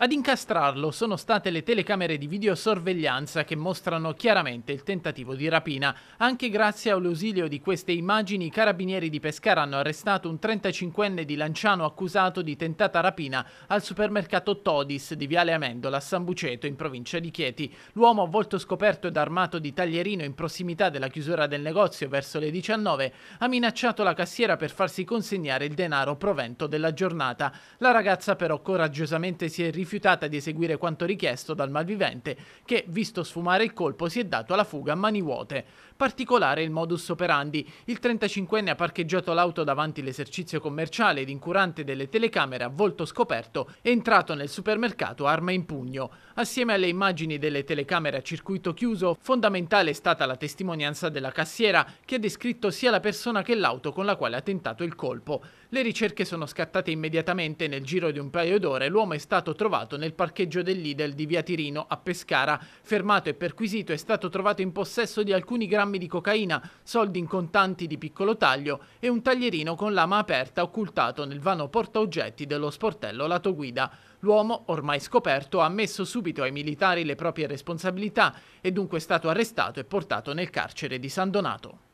Ad incastrarlo sono state le telecamere di videosorveglianza che mostrano chiaramente il tentativo di rapina. Anche grazie all'ausilio di queste immagini i carabinieri di Pescara hanno arrestato un 35enne di Lanciano accusato di tentata rapina al supermercato Todis di Viale Amendola a San Buceto in provincia di Chieti. L'uomo a volto scoperto ed armato di taglierino in prossimità della chiusura del negozio verso le 19 ha minacciato la cassiera per farsi consegnare il denaro provento della giornata. La ragazza però coraggiosamente si è rifiutata rifiutata di eseguire quanto richiesto dal malvivente che, visto sfumare il colpo, si è dato alla fuga a mani vuote. Particolare il modus operandi. Il 35enne ha parcheggiato l'auto davanti l'esercizio commerciale ed incurante delle telecamere a volto scoperto è entrato nel supermercato arma in pugno. Assieme alle immagini delle telecamere a circuito chiuso, fondamentale è stata la testimonianza della cassiera che ha descritto sia la persona che l'auto con la quale ha tentato il colpo. Le ricerche sono scattate immediatamente nel giro di un paio d'ore l'uomo è stato trovato trovato nel parcheggio del Lidl di via Tirino a Pescara. Fermato e perquisito è stato trovato in possesso di alcuni grammi di cocaina, soldi in contanti di piccolo taglio e un taglierino con lama aperta occultato nel vano portaoggetti dello sportello lato guida. L'uomo, ormai scoperto, ha ammesso subito ai militari le proprie responsabilità e dunque è stato arrestato e portato nel carcere di San Donato.